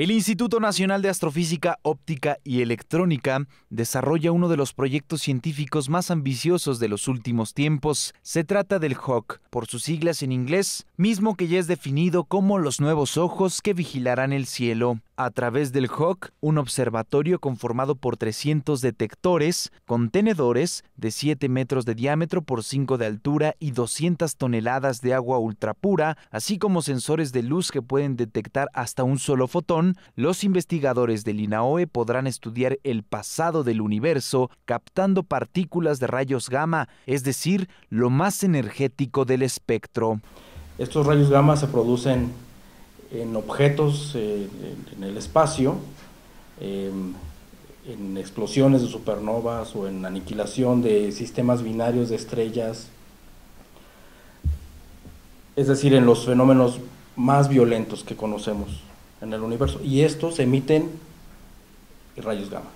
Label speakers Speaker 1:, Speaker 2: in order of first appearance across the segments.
Speaker 1: El Instituto Nacional de Astrofísica, Óptica y Electrónica desarrolla uno de los proyectos científicos más ambiciosos de los últimos tiempos. Se trata del HOC, por sus siglas en inglés, mismo que ya es definido como los nuevos ojos que vigilarán el cielo. A través del HOC, un observatorio conformado por 300 detectores, contenedores de 7 metros de diámetro por 5 de altura y 200 toneladas de agua ultrapura, así como sensores de luz que pueden detectar hasta un solo fotón, los investigadores del INAOE podrán estudiar el pasado del universo captando partículas de rayos gamma, es decir, lo
Speaker 2: más energético del espectro. Estos rayos gamma se producen en objetos eh, en el espacio, em, en explosiones de supernovas o en aniquilación de sistemas binarios de estrellas, es decir, en los fenómenos más violentos que conocemos en el universo. Y estos emiten rayos gamma.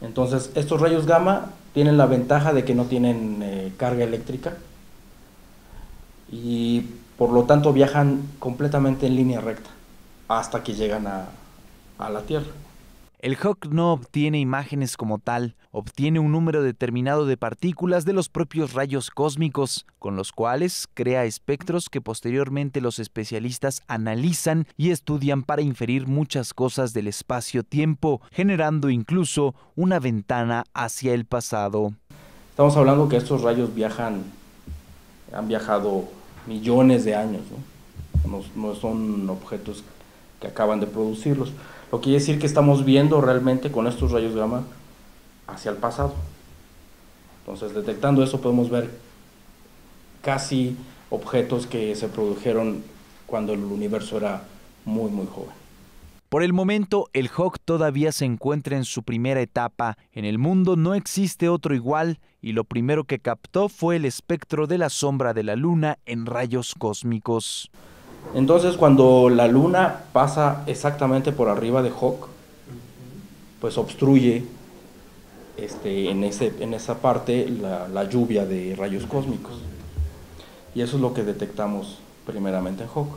Speaker 2: Entonces, estos rayos gamma tienen la ventaja de que no tienen eh, carga eléctrica y por lo tanto viajan completamente en línea recta hasta que llegan a la Tierra. El Hawk no
Speaker 1: obtiene imágenes como tal, obtiene un número determinado de partículas de los propios rayos cósmicos, con los cuales crea espectros que posteriormente los especialistas analizan y estudian para inferir muchas cosas del espacio-tiempo, generando incluso
Speaker 2: una ventana hacia el pasado. Estamos hablando que estos rayos viajan, han viajado millones de años, no, no son objetos que acaban de producirlos. Lo quiere decir que estamos viendo realmente con estos rayos gamma hacia el pasado. Entonces, detectando eso podemos ver casi objetos que se produjeron cuando el universo era muy, muy joven.
Speaker 1: Por el momento, el Hawk todavía se encuentra en su primera etapa. En el mundo no existe otro igual y lo primero que captó fue el
Speaker 2: espectro de la sombra de la Luna en rayos cósmicos. Entonces cuando la luna pasa exactamente por arriba de Hawk, pues obstruye este, en, esa parte la, lluvia de rayos cósmicos. Y eso es lo que detectamos primeramente en Hawk.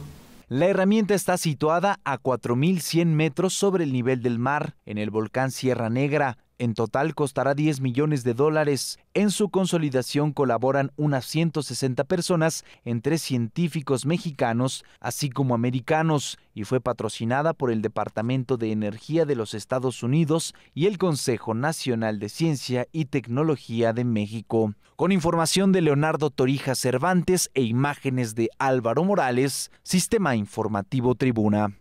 Speaker 2: La herramienta
Speaker 1: está situada a 4.100 metros sobre el nivel del mar, en el volcán Sierra Negra, en total costará 10 millones de dólares. En su consolidación colaboran unas 160 personas, entre científicos mexicanos, así como americanos, y fue patrocinada por el Departamento de Energía de los Estados Unidos y el Consejo Nacional de Ciencia y Tecnología de México. Con información de Leonardo Torija Cervantes e imágenes de Álvaro Morales, Sistema Informativo Tribuna.